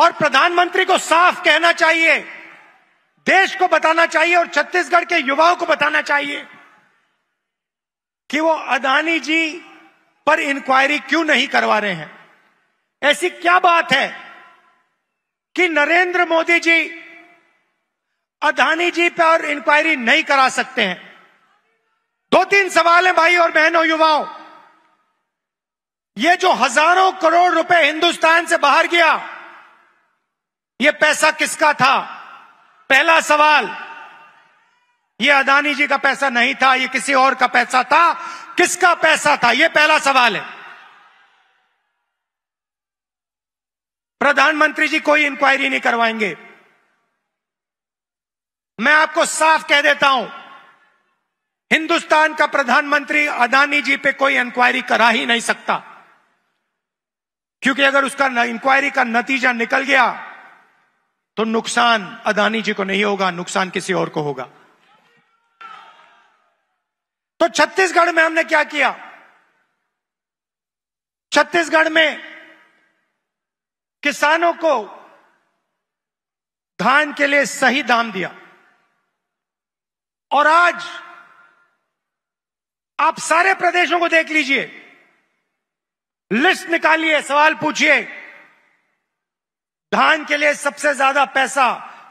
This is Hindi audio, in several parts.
और प्रधानमंत्री को साफ कहना चाहिए देश को बताना चाहिए और छत्तीसगढ़ के युवाओं को बताना चाहिए कि वो अदानी जी पर इंक्वायरी क्यों नहीं करवा रहे हैं ऐसी क्या बात है कि नरेंद्र मोदी जी अदानी जी पर इंक्वायरी नहीं करा सकते हैं दो तीन सवाल है भाई और बहनों युवाओं ये जो हजारों करोड़ रुपए हिंदुस्तान से बाहर गया ये पैसा किसका था पहला सवाल ये अदानी जी का पैसा नहीं था ये किसी और का पैसा था किसका पैसा था ये पहला सवाल है प्रधानमंत्री जी कोई इंक्वायरी नहीं करवाएंगे मैं आपको साफ कह देता हूं हिंदुस्तान का प्रधानमंत्री अदानी जी पे कोई इंक्वायरी करा ही नहीं सकता क्योंकि अगर उसका इंक्वायरी का नतीजा निकल गया तो नुकसान अदानी जी को नहीं होगा नुकसान किसी और को होगा तो छत्तीसगढ़ में हमने क्या किया छत्तीसगढ़ में किसानों को धान के लिए सही दाम दिया और आज आप सारे प्रदेशों को देख लीजिए लिस्ट निकालिए सवाल पूछिए धान के लिए सबसे ज्यादा पैसा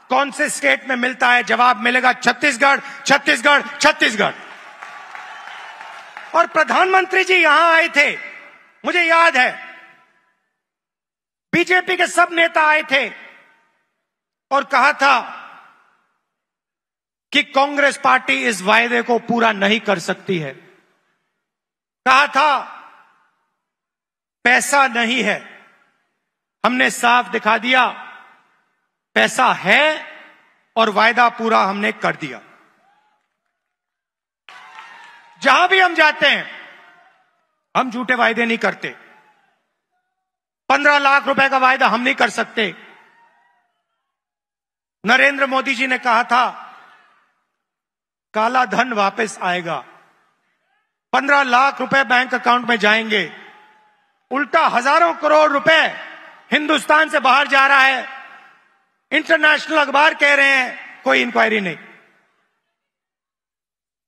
कौन से स्टेट में मिलता है जवाब मिलेगा छत्तीसगढ़ छत्तीसगढ़ छत्तीसगढ़ और प्रधानमंत्री जी यहां आए थे मुझे याद है बीजेपी के सब नेता आए थे और कहा था कि कांग्रेस पार्टी इस वायदे को पूरा नहीं कर सकती है कहा था पैसा नहीं है हमने साफ दिखा दिया पैसा है और वायदा पूरा हमने कर दिया जहां भी हम जाते हैं हम झूठे वायदे नहीं करते पंद्रह लाख रुपए का वायदा हम नहीं कर सकते नरेंद्र मोदी जी ने कहा था काला धन वापस आएगा पंद्रह लाख रुपए बैंक अकाउंट में जाएंगे उल्टा हजारों करोड़ रुपए हिंदुस्तान से बाहर जा रहा है इंटरनेशनल अखबार कह रहे हैं कोई इंक्वायरी नहीं